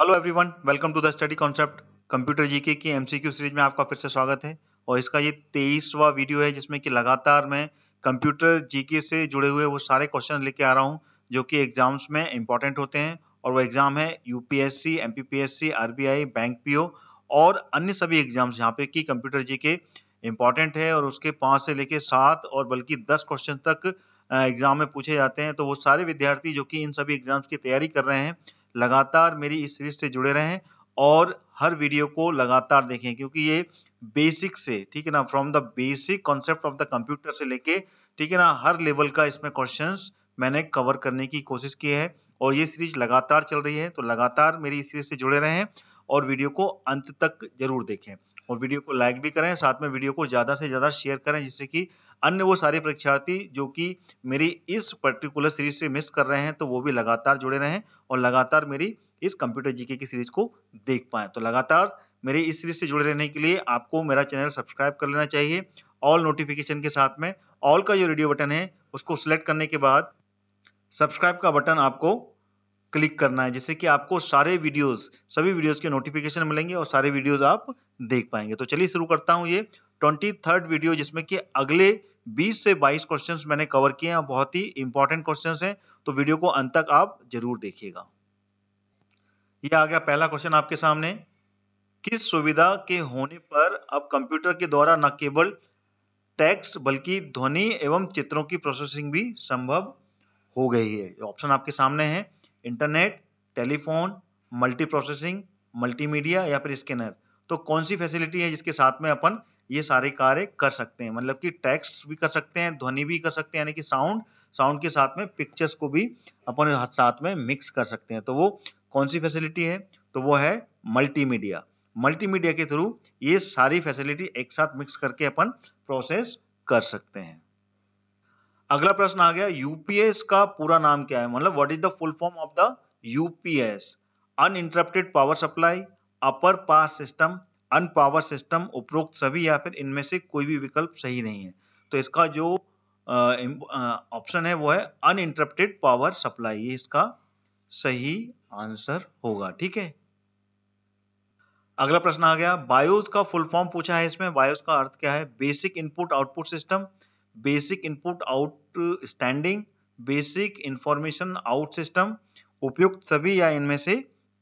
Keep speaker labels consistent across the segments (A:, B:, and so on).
A: hello everyone welcome to the study concept computer GK की MCQ series में आपका फिर से स्वागत है और इसका ये तेईसवा वीडियो है जिसमें कि लगातार मैं कंप्यूटर जीके से जुड़े हुए वो सारे क्वेश्चन लेके आ रहा हूँ जो कि एग्जाम्स में इंपॉर्टेंट होते हैं और वो एग्जाम है U P RBI bank P और अन्य सभी एग्जाम्स यहाँ पे कि कंप्यूटर जी के इंपॉर्टेंट है और उसके पाँच से लेके सात और बल्कि दस क्वेश्चन तक एग्जाम में पूछे जाते हैं तो वो सारे विद्यार्थी जो कि इन सभी एग्जाम्स की तैयारी कर रहे हैं लगातार मेरी इस सीरीज से जुड़े रहें और हर वीडियो को लगातार देखें क्योंकि ये बेसिक से ठीक है ना from the basic concept of the computer से लेके ठीक है ना हर लेवल का इसमें क्वेश्चंस मैंने कवर करने की कोशिश की है और ये सीरीज लगातार चल रही है तो लगातार मेरी इस सीरीज से जुड़े रहें और वीडियो को अंत तक जरूर देखें और वीडियो को लाइक भी करें साथ में वीडियो को ज़्यादा से ज़्यादा शेयर करें जिससे कि अन्य वो सारे परीक्षार्थी जो कि मेरी इस पर्टिकुलर सीरीज से मिस कर रहे हैं तो वो भी लगातार जुड़े रहें और लगातार मेरी इस कंप्यूटर जीके की सीरीज को देख पाएँ तो लगातार मेरी इस सीरीज से जुड़े रहने के लिए आपको मेरा चैनल सब्सक्राइब कर लेना चाहिए ऑल नोटिफिकेशन के साथ में ऑल का जो रेडियो बटन है उसको सिलेक्ट करने के बाद सब्सक्राइब का बटन आपको क्लिक करना है जिससे कि आपको सारे वीडियोस सभी वीडियोस के नोटिफिकेशन मिलेंगे और सारे वीडियोस आप देख पाएंगे तो चलिए शुरू करता हूँ ये ट्वेंटी थर्ड वीडियो जिसमें कि अगले 20 से 22 क्वेश्चंस मैंने कवर किए हैं बहुत ही इंपॉर्टेंट क्वेश्चंस हैं तो वीडियो को अंत तक आप जरूर देखिएगा ये आ गया पहला क्वेश्चन आपके सामने किस सुविधा के होने पर अब कंप्यूटर के द्वारा न केवल टेक्स्ट बल्कि ध्वनि एवं चित्रों की प्रोसेसिंग भी संभव हो गई है ऑप्शन आपके सामने है internet telephone multi processing multimedia या फिर स्कैनर तो कौन सी फैसिलिटी है जिसके साथ में अपन ये सारे कार्य कर सकते हैं मतलब कि टेक्स्ट भी कर सकते हैं ध्वनि भी कर सकते हैं यानी कि साउंड साउंड के साथ में पिक्चर्स को भी अपने साथ में मिक्स कर सकते हैं तो वो कौन सी फैसिलिटी है तो वो है मल्टीमीडिया मल्टीमीडिया के थ्रू ये सारी फैसिलिटी एक साथ मिक्स करके अपन प्रोसेस कर सकते हैं अगला प्रश्न आ गया यूपीएस का पूरा नाम क्या है मतलब what is the full form of the UPS uninterrupted power supply upper pass system unpower system उपरोक्त सभी या फिर इनमें से कोई भी विकल्प सही नहीं है तो इसका जो ऑप्शन है वो है अन इंटरप्टेड पावर सप्लाई ये इसका सही आंसर होगा ठीक है अगला प्रश्न आ गया बायोस का फुल फॉर्म पूछा है इसमें बायोस का अर्थ क्या है basic input output system basic input out standing basic information out system उपयुक्त सभी या इनमें से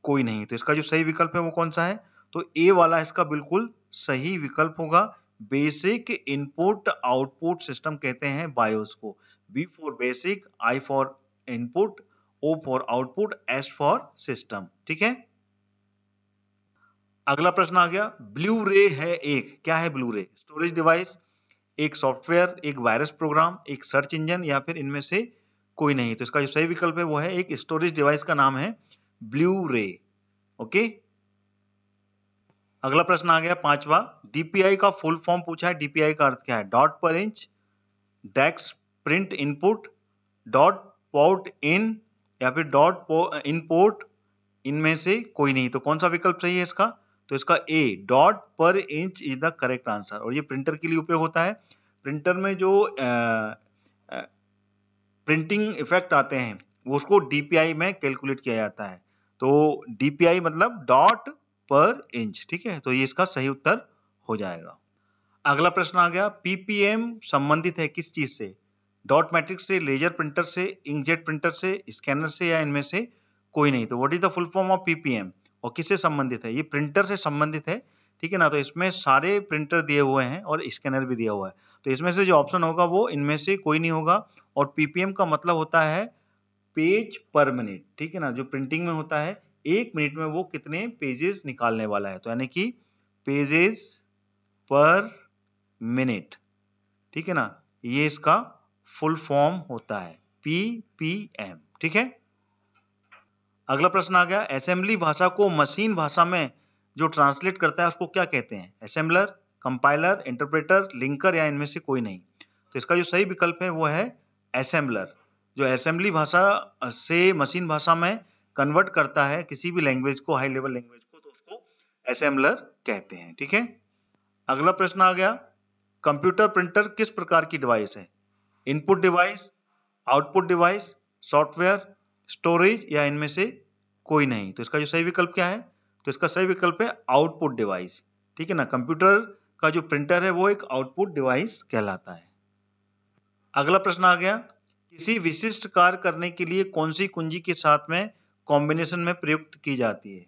A: कोई नहीं तो इसका जो सही विकल्प है वो कौन सा है तो ए वाला इसका बिल्कुल सही विकल्प होगा बेसिक इनपुट आउटपुट सिस्टम कहते हैं बायोस को B for basic I for input O for output S for system ठीक है अगला प्रश्न आ गया ब्लू रे है एक क्या है ब्लू रे स्टोरेज डिवाइस एक सॉफ्टवेयर एक वायरस प्रोग्राम एक सर्च इंजन या फिर इनमें से कोई नहीं तो इसका जो सही विकल्प है वो है एक स्टोरेज डिवाइस का नाम है ब्लू रे ओके अगला प्रश्न आ गया पांचवा डीपीआई का फुल फॉर्म पूछा है डीपीआई का अर्थ क्या है डॉट पर इंच डेक्स print input dot port in या फिर डॉट इनपोर्ट इनमें से कोई नहीं तो कौन सा विकल्प सही है इसका तो इसका A dot per inch is the correct answer और ये प्रिंटर के लिए उपयोग होता है प्रिंटर में जो आ, आ, प्रिंटिंग इफेक्ट आते हैं उसको डीपीआई में कैलकुलेट किया जाता है तो डीपीआई मतलब डॉट पर इंच ठीक है तो ये इसका सही उत्तर हो जाएगा अगला प्रश्न आ गया पीपीएम संबंधित है किस चीज से डॉट मैट्रिक्स से लेजर प्रिंटर से इंकजेट प्रिंटर से स्कैनर से या इनमें से कोई नहीं तो what is the full form of PPM और किससे संबंधित है ये प्रिंटर से संबंधित है ठीक है ना तो इसमें सारे प्रिंटर दिए हुए हैं और स्कैनर भी दिया हुआ है तो इसमें से जो ऑप्शन होगा वो इनमें से कोई नहीं होगा और पीपीएम का मतलब होता है पेज पर मिनट ठीक है ना जो प्रिंटिंग में होता है एक मिनट में वो कितने पेजेस निकालने वाला है तो यानी कि पेजेस पर मिनट ठीक है ना ये इसका फुल फॉर्म होता है पी पी एम ठीक है अगला प्रश्न आ गया असेंबली भाषा को मशीन भाषा में जो ट्रांसलेट करता है उसको क्या कहते हैं असेंबलर कंपाइलर इंटरप्रेटर लिंकर या इनमें से कोई नहीं तो इसका जो सही विकल्प है वो है असेंबलर जो असेंबली भाषा से मशीन भाषा में कन्वर्ट करता है किसी भी लैंग्वेज को हाई लेवल लैंग्वेज को तो उसको असेंबलर कहते हैं ठीक है अगला प्रश्न आ गया कंप्यूटर प्रिंटर किस प्रकार की डिवाइस है input device output device software storage या इनमें से कोई नहीं तो इसका जो सही विकल्प क्या है तो इसका सही विकल्प है आउटपुट डिवाइस ठीक है ना कंप्यूटर का जो प्रिंटर है वो एक आउटपुट डिवाइस कहलाता है अगला प्रश्न आ गया किसी विशिष्ट कार्य करने के लिए कौन सी कुंजी के साथ में कॉम्बिनेशन में प्रयुक्त की जाती है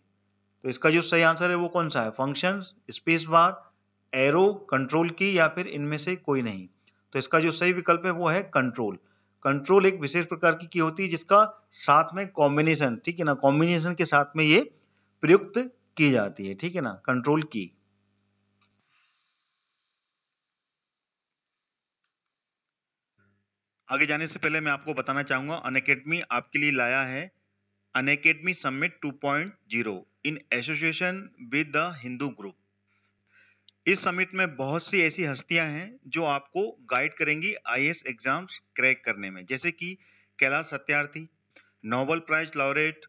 A: तो इसका जो सही आंसर है वो कौन सा है function space bar arrow control key या फिर इनमें से कोई नहीं तो इसका जो सही विकल्प है वो है कंट्रोल कंट्रोल एक विशेष प्रकार की की होती है जिसका साथ में कॉम्बिनेशन ठीक है ना कॉम्बिनेशन के साथ में ये प्रयुक्त की जाती है ठीक है ना कंट्रोल की आगे जाने से पहले मैं आपको बताना चाहूंगा अनकेडमी आपके लिए लाया है two point 2.0 in association with the Hindu group इस समिट में बहुत सी ऐसी हस्तियां हैं जो आपको गाइड करेंगी आई एग्जाम्स क्रैक करने में जैसे कि Kailash Satyarthi Nobel prize laureate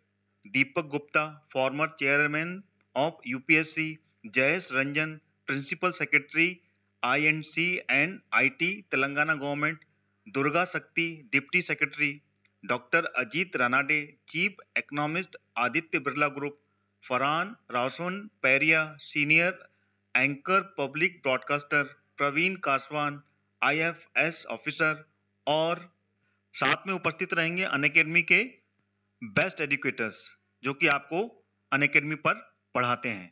A: Deepak Gupta former chairman of UPSC Jayesh Ranjan principal secretary I and I Telangana government Durga Shakti deputy secretary doctor Ajit Ranade chief economist Aditya Birla group Farhan रासन पैरिया senior anchor public broadcaster Praveen Kaswan IFS officer और साथ में उपस्थित रहेंगे अनकेडमी के बेस्ट एडुकेटर्स जो कि आपको अनकेडमी पर पढ़ाते हैं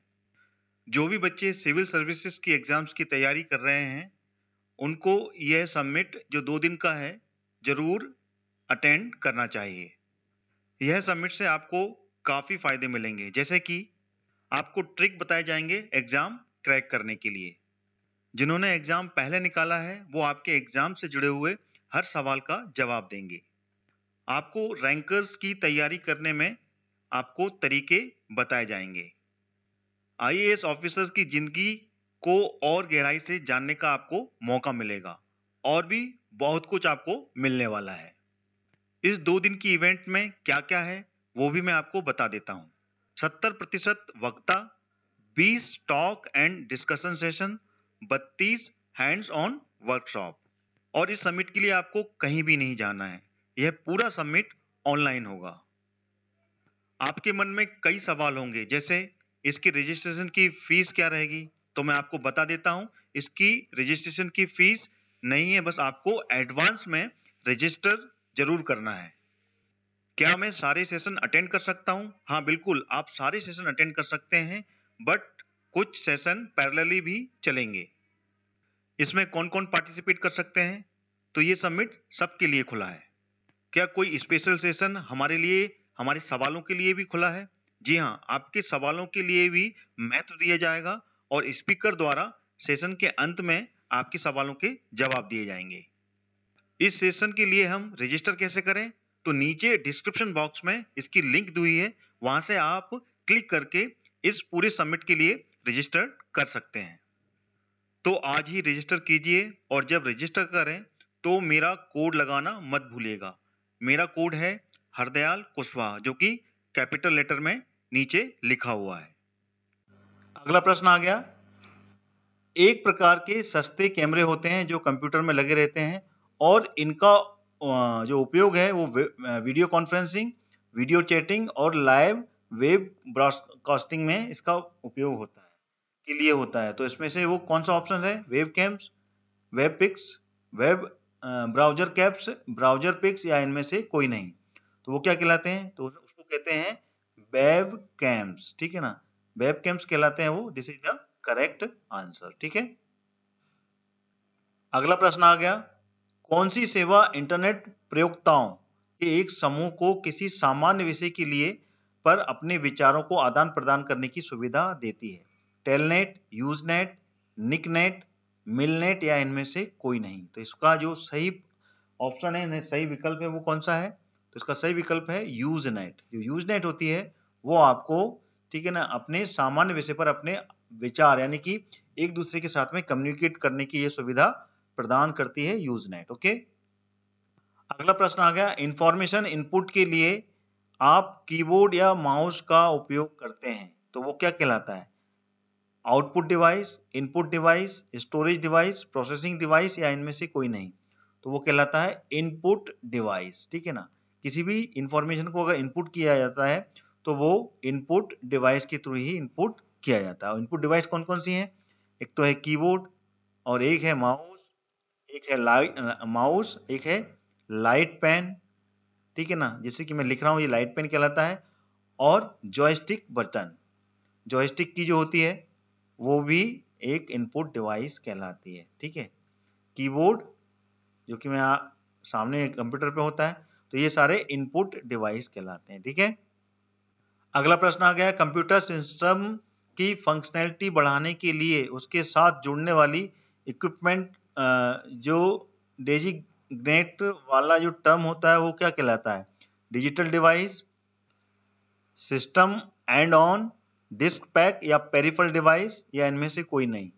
A: जो भी बच्चे सिविल सर्विसेज की एग्ज़ाम्स की तैयारी कर रहे हैं उनको यह सबमिट जो दो दिन का है ज़रूर अटेंड करना चाहिए यह सबमिट से आपको काफ़ी फ़ायदे मिलेंगे जैसे कि आपको ट्रिक बताए जाएंगे एग्ज़ाम क्रैक करने के लिए जिन्होंने एग्ज़ाम पहले निकाला है वो आपके एग्ज़ाम से जुड़े हुए हर सवाल का जवाब देंगे आपको रैंकर्स की तैयारी करने में आपको तरीके बताए जाएंगे आईएएस ऑफिसर्स की ज़िंदगी को और गहराई से जानने का आपको मौका मिलेगा और भी बहुत कुछ आपको मिलने वाला है इस दो दिन की इवेंट में क्या क्या है वो भी मैं आपको बता देता हूँ सत्तर प्रतिशत वक्ता बीस टॉक एंड डिस्कशन सेशन बत्तीस हैंड्स ऑन वर्कशॉप और इस समिट के लिए आपको कहीं भी नहीं जाना है यह पूरा समिट ऑनलाइन होगा आपके मन में कई सवाल होंगे जैसे इसकी रजिस्ट्रेशन की फीस क्या रहेगी तो मैं आपको बता देता हूं इसकी रजिस्ट्रेशन की फीस नहीं है बस आपको एडवांस में रजिस्टर जरूर करना है क्या मैं सारे सेशन अटेंड कर सकता हूँ हाँ बिल्कुल आप सारे सेशन अटेंड कर सकते हैं बट कुछ सेशन पैरेलली भी चलेंगे इसमें कौन कौन पार्टिसिपेट कर सकते हैं तो ये सबमिट सबके लिए खुला है क्या कोई स्पेशल सेशन हमारे लिए हमारे सवालों के लिए भी खुला है जी हाँ आपके सवालों के लिए भी महत्व दिया जाएगा और स्पीकर द्वारा सेशन के अंत में आपके सवालों के जवाब दिए जाएंगे इस सेशन के लिए हम रजिस्टर कैसे करें तो नीचे डिस्क्रिप्शन बॉक्स में इसकी लिंक दी हुई है वहां से आप क्लिक करके इस पूरे सबमिट के लिए रजिस्टर कर सकते हैं तो आज ही रजिस्टर कीजिए और जब रजिस्टर करें तो मेरा कोड लगाना मत भूलिएगा मेरा कोड है हरदयाल कुशवाहा जो कि कैपिटल लेटर में नीचे लिखा हुआ है अगला प्रश्न आ गया एक प्रकार के सस्ते कैमरे होते हैं जो कंप्यूटर में लगे रहते हैं और इनका जो उपयोग है वो वीडियो कॉन्फ्रेंसिंग वीडियो चैटिंग और लाइव वेब ब्रॉडकास्टिंग में इसका उपयोग होता है के लिए होता है तो इसमें से वो कौन सा ऑप्शन है web cams web pics web browser caps browser pics या इनमें से कोई नहीं तो वो क्या कहलाते हैं तो उसको कहते हैं वेब कैम्प्स ठीक है ना वेब कैम्प्स कहलाते हैं वो this is the correct answer ठीक है अगला प्रश्न आ गया कौन सी सेवा इंटरनेट प्रयोक्ताओं के एक समूह को किसी सामान्य विषय के लिए पर अपने विचारों को आदान प्रदान करने की सुविधा देती है टेलनेट यूजनेट निकनेट मिलनेट या इनमें से कोई नहीं तो इसका जो सही ऑप्शन है सही विकल्प है वो कौन सा है तो इसका सही विकल्प है यूजनेट जो यूजनेट होती है वो आपको ठीक है ना अपने सामान्य विषय पर अपने विचार यानी कि एक दूसरे के साथ में कम्युनिकेट करने की ये सुविधा प्रदान करती है यूजनेट ओके अगला प्रश्न आ गया इंफॉर्मेशन इनपुट के लिए आप कीबोर्ड या माउस का उपयोग करते हैं तो वो क्या कहलाता है output device input device storage device processing device या इनमें से कोई नहीं तो वो कहलाता है इनपुट डिवाइस ठीक है ना किसी भी इंफॉर्मेशन को अगर इनपुट किया जाता है तो वो इनपुट डिवाइस के थ्रू ही इनपुट किया जाता है इनपुट डिवाइस कौन कौन सी है एक तो है कीबोर्ड और एक है माउस एक है लाइट माउस एक है लाइट पेन ठीक है ना जैसे कि मैं लिख रहा हूँ ये लाइट पेन कहलाता है और जॉयस्टिक बटन जॉयस्टिक की जो होती है वो भी एक इनपुट डिवाइस कहलाती है ठीक है कीबोर्ड जो कि मैं आ, सामने कंप्यूटर पे होता है तो ये सारे इनपुट डिवाइस कहलाते हैं ठीक है अगला प्रश्न आ गया कंप्यूटर सिस्टम की फंक्शनैलिटी बढ़ाने के लिए उसके साथ जुड़ने वाली इक्विपमेंट जो डेजिग्नेट वाला जो टर्म होता है वो क्या कहलाता है digital device system and on disk pack या पेरिफल डिवाइस या इनमें से कोई नहीं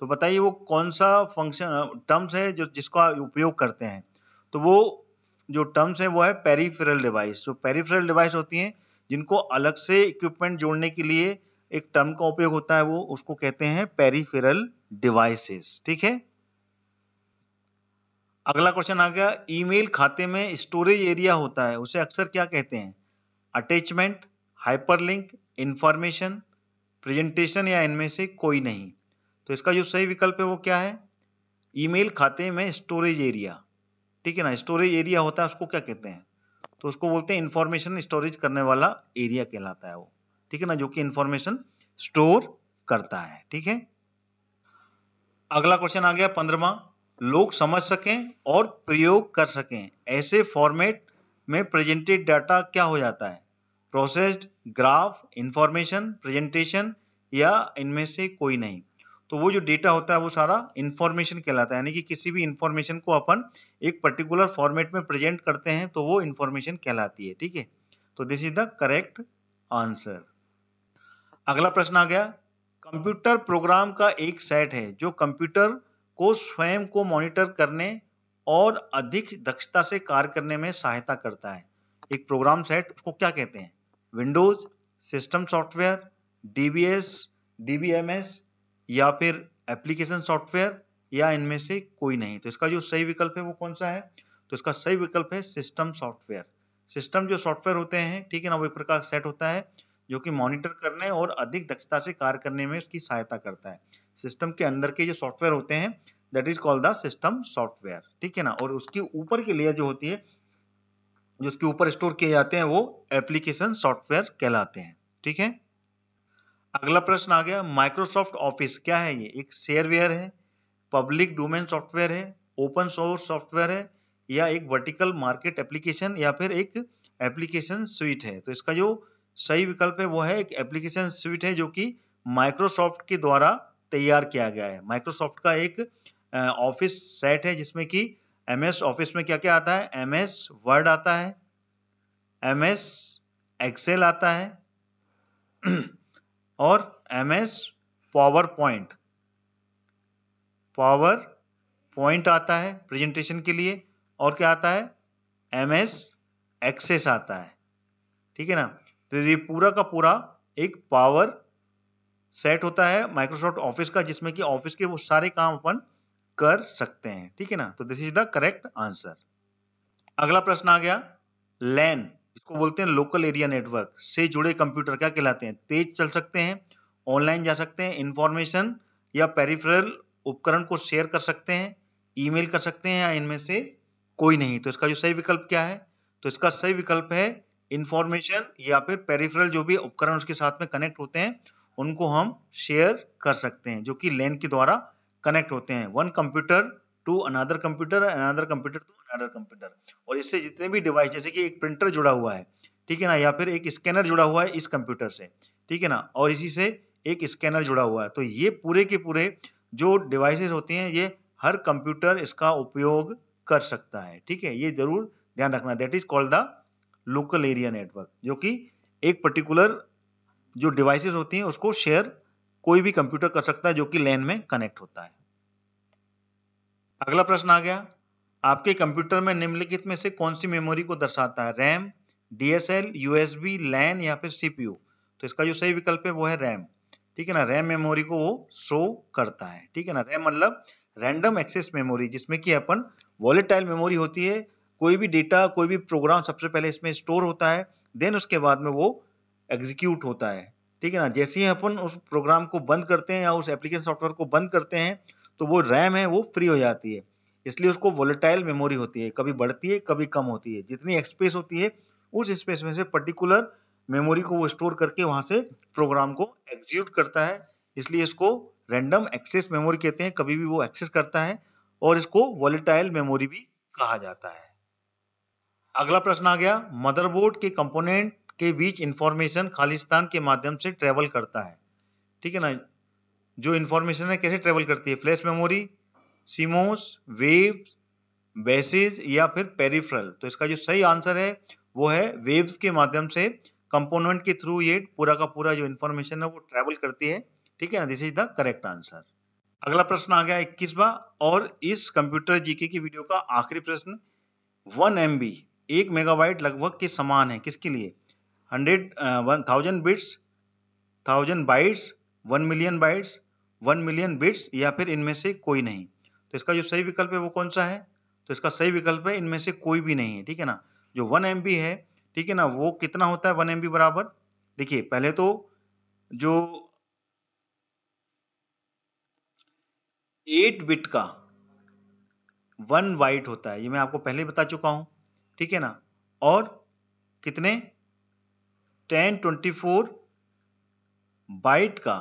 A: तो बताइए वो कौन सा फंक्शन टर्म्स है जो जिसका उपयोग करते हैं तो वो जो टर्म्स है वो है पेरीफेरल डिवाइस जो पेरीफेरल डिवाइस होती हैं जिनको अलग से इक्विपमेंट जोड़ने के लिए एक टर्म का उपयोग होता है वो उसको कहते हैं पेरीफेरल डिवाइसेस ठीक है अगला क्वेश्चन आ गया ईमेल खाते में स्टोरेज एरिया होता है उसे अक्सर क्या कहते हैं अटैचमेंट हाइपरलिंक इंफॉर्मेशन प्रेजेंटेशन या इनमें से कोई नहीं तो इसका जो सही विकल्प है वो क्या है ईमेल खाते में स्टोरेज एरिया ठीक है ना स्टोरेज एरिया होता है उसको क्या कहते हैं तो उसको बोलते हैं इन्फॉर्मेशन स्टोरेज करने वाला एरिया कहलाता है वो ठीक है ना जो कि इन्फॉर्मेशन स्टोर करता है ठीक है अगला क्वेश्चन आ गया पंद्रमा लोग समझ सकें और प्रयोग कर सकें ऐसे फॉर्मेट में प्रेजेंटेड डाटा क्या हो जाता है प्रोसेस्ड ग्राफ इंफॉर्मेशन प्रेजेंटेशन या इनमें से कोई नहीं तो वो जो डेटा होता है वो सारा इन्फॉर्मेशन कहलाता है यानी कि किसी भी इन्फॉर्मेशन को अपन एक पर्टिकुलर फॉर्मेट में प्रेजेंट करते हैं तो वो इन्फॉर्मेशन कहलाती है ठीक है तो this is the correct answer अगला प्रश्न आ गया कंप्यूटर प्रोग्राम का एक सेट है जो कंप्यूटर को स्वयं को मॉनिटर करने और अधिक दक्षता से कार्य करने में सहायता करता है एक प्रोग्राम सेट उसको क्या कहते हैं Windows system software DBS DBMS या फिर एप्लीकेशन सॉफ्टवेयर या इनमें से कोई नहीं तो इसका जो सही विकल्प है वो कौन सा है तो इसका सही विकल्प है सिस्टम सॉफ्टवेयर सिस्टम जो सॉफ्टवेयर होते हैं ठीक है ना वो एक प्रकार सेट होता है जो कि मॉनिटर करने और अधिक दक्षता से कार्य करने में उसकी सहायता करता है सिस्टम के अंदर के जो सॉफ्टवेयर होते हैं that is called the system software ठीक है ना और उसके ऊपर की लेयर जो होती है जो उसके ऊपर स्टोर किए जाते हैं वो एप्लीकेशन सॉफ्टवेयर कहलाते हैं ठीक है अगला प्रश्न आ गया माइक्रोसॉफ्ट ऑफिस क्या है ये एक शेयरवेयर है पब्लिक डोमेन सॉफ्टवेयर है ओपन सोर्स सॉफ्टवेयर है या एक वर्टिकल मार्केट एप्लीकेशन या फिर एक एप्लीकेशन स्वीट है तो इसका जो सही विकल्प है वो है एक एप्लीकेशन स्वीट है जो कि माइक्रोसॉफ्ट के द्वारा तैयार किया गया है माइक्रोसॉफ्ट का एक ऑफिस सेट है जिसमें कि एम ऑफिस में क्या क्या आता है एम वर्ड आता है एम एस एक्सेल आता है और M S PowerPoint PowerPoint आता है प्रेजेंटेशन के लिए और क्या आता है एम एस एक्सेस आता है ठीक है ना तो ये पूरा का पूरा एक पावर सेट होता है माइक्रोसॉफ्ट ऑफिस का जिसमें कि ऑफिस के वो सारे काम अपन कर सकते हैं ठीक है ना तो this is the correct answer अगला प्रश्न आ गया लैन जिसको बोलते हैं लोकल एरिया नेटवर्क से जुड़े कंप्यूटर क्या कहलाते हैं तेज चल सकते हैं ऑनलाइन जा सकते हैं इंफॉर्मेशन या पेरिफेरल उपकरण को शेयर कर सकते हैं ईमेल कर सकते हैं या इनमें से कोई नहीं तो इसका जो सही विकल्प क्या है तो इसका सही विकल्प है इंफॉर्मेशन या फिर पेरिफेरल जो भी उपकरण उसके साथ में कनेक्ट होते हैं उनको हम शेयर कर सकते हैं जो कि लेन के द्वारा कनेक्ट होते हैं one computer to another computer another computer to another computer और इससे जितने भी डिवाइस जैसे कि एक प्रिंटर जुड़ा हुआ है ठीक है ना या फिर एक स्कैनर जुड़ा हुआ है इस कंप्यूटर से ठीक है ना और इसी से एक स्कैनर जुड़ा हुआ है तो ये पूरे के पूरे जो डिवाइसेस होती हैं ये हर कंप्यूटर इसका उपयोग कर सकता है ठीक है ये जरूर ध्यान रखना that is called the local area network जो कि एक पर्टिकुलर जो डिवाइसेस होती हैं उसको शेयर कोई भी कंप्यूटर कर सकता है जो कि लैन में कनेक्ट होता है अगला प्रश्न आ गया आपके कंप्यूटर में निम्नलिखित में से कौन सी मेमोरी को दर्शाता है रैम डीएसएल यूएसबी लैन या फिर सीपीयू तो इसका जो सही विकल्प है वो है रैम ठीक है ना रैम मेमोरी को वो शो करता है ठीक है ना रैम मतलब रैंडम एक्सेस मेमोरी जिसमें कि अपन वॉलेटाइल मेमोरी होती है कोई भी डेटा कोई भी प्रोग्राम सबसे पहले इसमें स्टोर होता है देन उसके बाद में वो एग्जीक्यूट होता है ठीक है ना जैसे ही अपन उस प्रोग्राम को बंद करते हैं या उस एप्लीकेशन सॉफ्टवेयर को बंद करते हैं तो वो रैम है वो फ्री हो जाती है इसलिए उसको वोलेटाइल मेमोरी होती है कभी बढ़ती है कभी कम होती है जितनी एक्सपेस होती है उस स्पेस में से पर्टिकुलर मेमोरी को वो स्टोर करके वहाँ से प्रोग्राम को एग्जीक्यूट करता है इसलिए इसको रैंडम एक्सेस मेमोरी कहते हैं कभी भी वो एक्सेस करता है और इसको वॉलेटाइल मेमोरी भी कहा जाता है अगला प्रश्न आ गया मदरबोर्ड के कंपोनेंट के बीच इंफॉर्मेशन खालिस्तान के माध्यम से ट्रेवल करता है ठीक है ना जो इन्फॉर्मेशन है कैसे ट्रेवल करती है flash memory CMOS wave basis या फिर पेरिफ्रल तो इसका जो सही आंसर है वो है वेव्स के माध्यम से कंपोनेंट के थ्रू ये पूरा का पूरा जो इन्फॉर्मेशन है वो ट्रेवल करती है ठीक है ना this is the correct answer अगला प्रश्न आ गया इक्कीसवा और इस कंप्यूटर जीके की वीडियो का आखिरी प्रश्न वन एम बी एक मेगावाइट लगभग के समान है किसके लिए hundred one thousand bits thousand bytes one million bytes one million bits या फिर इनमें से कोई नहीं तो इसका जो सही विकल्प है वो कौन सा है तो इसका सही विकल्प है इनमें से कोई भी नहीं है ठीक है ना जो वन एम है ठीक है ना वो कितना होता है वन एम बराबर देखिए पहले तो जो एट बिट का वन बाइट होता है ये मैं आपको पहले बता चुका हूँ ठीक है ना और कितने टेन ट्वेंटी फोर बाइट का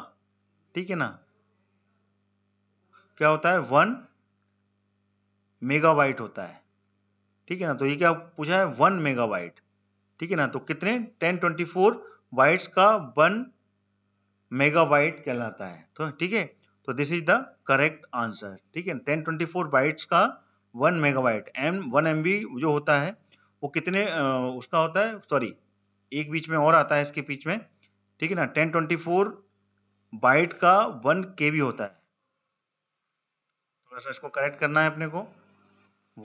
A: ठीक है ना क्या होता है वन मेगाबाइट होता है ठीक है ना तो ये क्या पूछा है वन मेगाबाइट ठीक है ना तो कितने टेन ट्वेंटी फोर बाइट्स का वन मेगाबाइट कहलाता है तो ठीक है तो this is the correct answer ठीक है टेन ट्वेंटी फोर बाइट्स का one megabyte M one M जो होता है वो कितने उसका होता है सॉरी एक बीच में और आता है इसके बीच में ठीक है ना टेन ट्वेंटी फोर बाइट का वन के होता है थोड़ा सा इसको करेक्ट करना है अपने को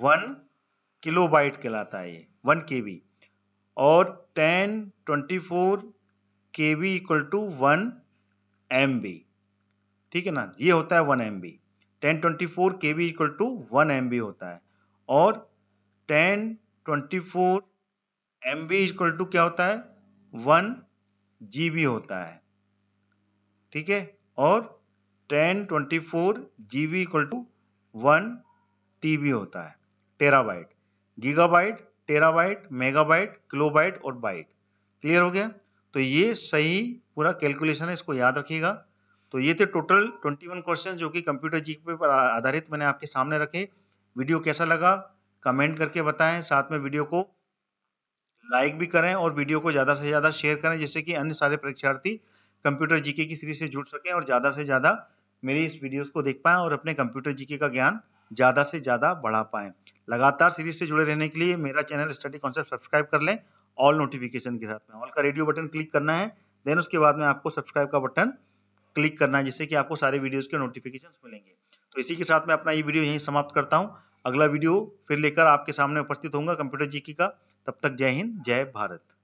A: वन किलो बाइट कहलाता है ये वन के और ten twenty four K B equal to one M B ठीक है ना ये होता है one M B ten twenty four K B equal to one M B होता है और ten twenty four M B equal to क्या होता है वन जी बी होता है ठीक है और ten twenty four G B equal to one T B होता है terabyte gigabyte terabyte megabyte kilobyte और बाइट क्लियर हो गया तो ये सही पूरा कैलकुलेशन है इसको याद रखिएगा तो ये थे टोटल 21 क्वेश्चन जो कि कंप्यूटर जी पे आधारित मैंने आपके सामने रखे वीडियो कैसा लगा कमेंट करके बताएं साथ में वीडियो को लाइक भी करें और वीडियो को ज़्यादा से ज़्यादा शेयर करें जिससे कि अन्य सारे परीक्षार्थी कंप्यूटर जीके की सीरीज से जुड़ सकें और ज़्यादा से ज़्यादा मेरी इस वीडियोस को देख पाएँ और अपने कंप्यूटर जीके का ज्ञान ज़्यादा से ज़्यादा बढ़ा पाएँ लगातार सीरीज से जुड़े रहने के लिए मेरा चैनल स्टडी कॉन्सेप्ट सब्सक्राइब कर लें ऑल नोटिफिकेशन के साथ में ऑल का रेडियो बटन क्लिक करना है देन उसके बाद में आपको सब्सक्राइब का बटन क्लिक करना है जिससे कि आपको सारे वीडियोज़ के नोटिफिकेशन मिलेंगे तो इसी के साथ मैं अपना ये वीडियो यहीं समाप्त करता हूँ अगला वीडियो फिर लेकर आपके सामने उपस्थित होंगे कंप्यूटर जीके का तब तक जय हिंद जय भारत